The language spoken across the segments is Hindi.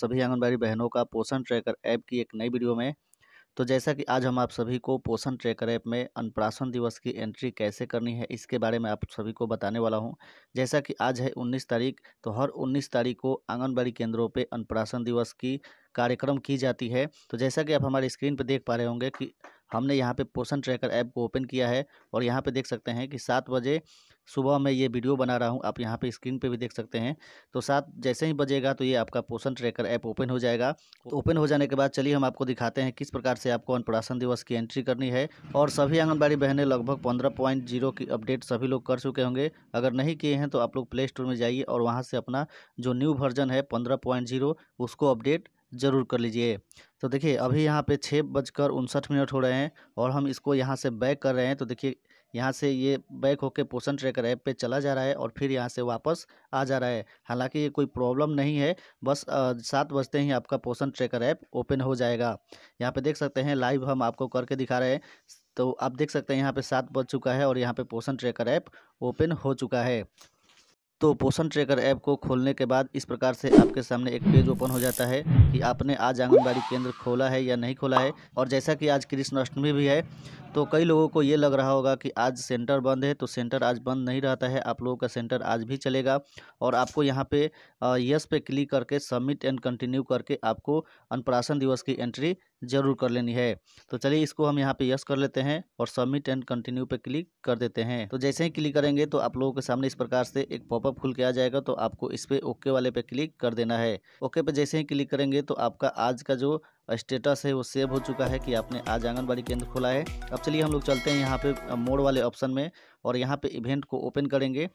सभी आंगनबाड़ी बहनों का पोषण ट्रैकर ऐप की एक नई वीडियो में तो जैसा कि आज हम आप सभी को पोषण ट्रैकर ऐप में अनप्राशन दिवस की एंट्री कैसे करनी है इसके बारे में आप सभी को बताने वाला हूं जैसा कि आज है 19 तारीख तो हर 19 तारीख को आंगनबाड़ी केंद्रों पर अनप्राशन दिवस की कार्यक्रम की जाती है तो जैसा कि आप हमारी स्क्रीन पर देख पा रहे होंगे कि हमने यहाँ पे पोषण ट्रैकर ऐप को ओपन किया है और यहाँ पे देख सकते हैं कि सात बजे सुबह मैं ये वीडियो बना रहा हूँ आप यहाँ पे स्क्रीन पे भी देख सकते हैं तो सात जैसे ही बजेगा तो ये आपका पोषण ट्रैकर ऐप ओपन हो जाएगा तो ओपन हो जाने के बाद चलिए हम आपको दिखाते हैं किस प्रकार से आपको अन्नप्राशन दिवस की एंट्री करनी है और सभी आंगनबाड़ी बहनें लगभग पंद्रह पॉइंट जीरो की अपडेट सभी लोग कर चुके होंगे अगर नहीं किए हैं तो आप लोग प्ले स्टोर में जाइए और वहाँ से अपना जो न्यू वर्जन है पंद्रह पॉइंट जीरो उसको अपडेट ज़रूर कर लीजिए तो देखिए अभी यहाँ पे छः बजकर उनसठ मिनट हो रहे हैं और हम इसको यहाँ से बैक कर रहे हैं तो देखिए यहाँ से ये बैक होके पोषण ट्रैकर ऐप पे चला जा रहा है और फिर यहाँ से वापस आ जा रहा है हालांकि ये कोई प्रॉब्लम नहीं है बस सात बजते ही आपका पोषण ट्रैकर ऐप ओपन हो जाएगा यहाँ पे देख सकते हैं लाइव हम आपको करके दिखा रहे हैं तो आप देख सकते हैं यहाँ पे सात बज चुका है और यहाँ पे पोषण ट्रैकर ऐप ओपन हो चुका है तो पोषण ट्रैकर ऐप को खोलने के बाद इस प्रकार से आपके सामने एक पेज ओपन हो जाता है कि आपने आज आंगनबाड़ी केंद्र खोला है या नहीं खोला है और जैसा कि आज कृष्णाष्टमी भी है तो कई लोगों को ये लग रहा होगा कि आज सेंटर बंद है तो सेंटर आज बंद नहीं रहता है आप लोगों का सेंटर आज भी चलेगा और आपको यहाँ पे यस पे क्लिक करके सबमिट एंड कंटिन्यू करके आपको अनप्राशन दिवस की एंट्री ज़रूर कर लेनी है तो चलिए इसको हम यहाँ पे यस कर लेते हैं और सबमिट एंड कंटिन्यू पे क्लिक कर देते हैं तो जैसे ही क्लिक करेंगे तो आप लोगों के सामने इस प्रकार से एक पॉपअप खुल के आ जाएगा तो आपको इस पर ओके वाले पे क्लिक कर देना है ओके पे जैसे ही क्लिक करेंगे तो आपका आज का जो स्टेटस है वो सेव हो चुका है कि आपने आज आंगनबाड़ी केंद्र खोला है अब चलिए हम लोग चलते हैं यहाँ पे मोड़ वाले ऑप्शन में और यहाँ पे इवेंट को ओपन करेंगे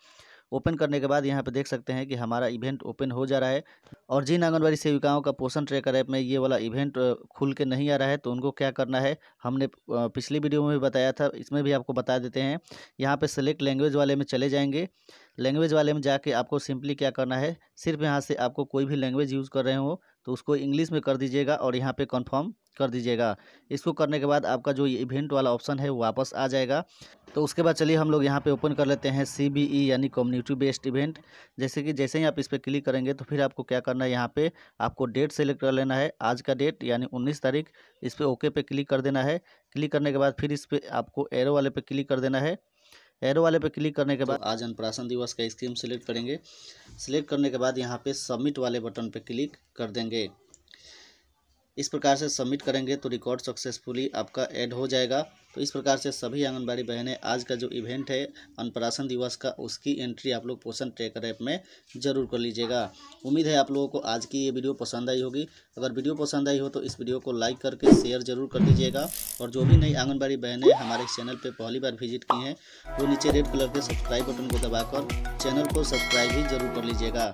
ओपन करने के बाद यहाँ पे देख सकते हैं कि हमारा इवेंट ओपन हो जा रहा है और जिन आंगनबाड़ी सेविकाओं का पोषण ट्रेकर ऐप में ये वाला इवेंट खुल के नहीं आ रहा है तो उनको क्या करना है हमने पिछली वीडियो में भी बताया था इसमें भी आपको बता देते हैं यहाँ पर सेलेक्ट लैंग्वेज वाले में चले जाएंगे लैंग्वेज वाले में जाके आपको सिंपली क्या करना है सिर्फ यहाँ से आपको कोई भी लैंग्वेज यूज़ कर रहे हो तो उसको इंग्लिश में कर दीजिएगा और यहाँ पे कंफर्म कर दीजिएगा इसको करने के बाद आपका जो इवेंट वाला ऑप्शन है वापस आ जाएगा तो उसके बाद चलिए हम लोग यहाँ पे ओपन कर लेते हैं सी यानी कम्युनिटी बेस्ड इवेंट जैसे कि जैसे ही आप इस पर क्लिक करेंगे तो फिर आपको क्या करना है यहाँ पे आपको डेट सेलेक्ट कर लेना है आज का डेट यानी उन्नीस तारीख इस पर ओके पे क्लिक कर देना है क्लिक करने के बाद फिर इस पर आपको एरो वाले पे क्लिक कर देना है एरो वाले पे क्लिक करने के तो बाद तो आज अनप्राशन दिवस का स्कीम सिलेक्ट करेंगे सिलेक्ट करने के बाद यहाँ पे सबमिट वाले बटन पे क्लिक कर देंगे इस प्रकार से सबमिट करेंगे तो रिकॉर्ड सक्सेसफुली आपका ऐड हो जाएगा तो इस प्रकार से सभी आंगनबाड़ी बहनें आज का जो इवेंट है अन्नप्राशन दिवस का उसकी एंट्री आप लोग पोषण ट्रैकर ऐप में जरूर कर लीजिएगा उम्मीद है आप लोगों को आज की ये वीडियो पसंद आई होगी अगर वीडियो पसंद आई हो तो इस वीडियो को लाइक करके शेयर जरूर कर दीजिएगा और जो भी नई आंगनबाड़ी बहनें हमारे चैनल पर पहली बार विजिट की हैं वो नीचे रेड कलर के सब्सक्राइब बटन को दबाकर चैनल को सब्सक्राइब भी जरूर कर लीजिएगा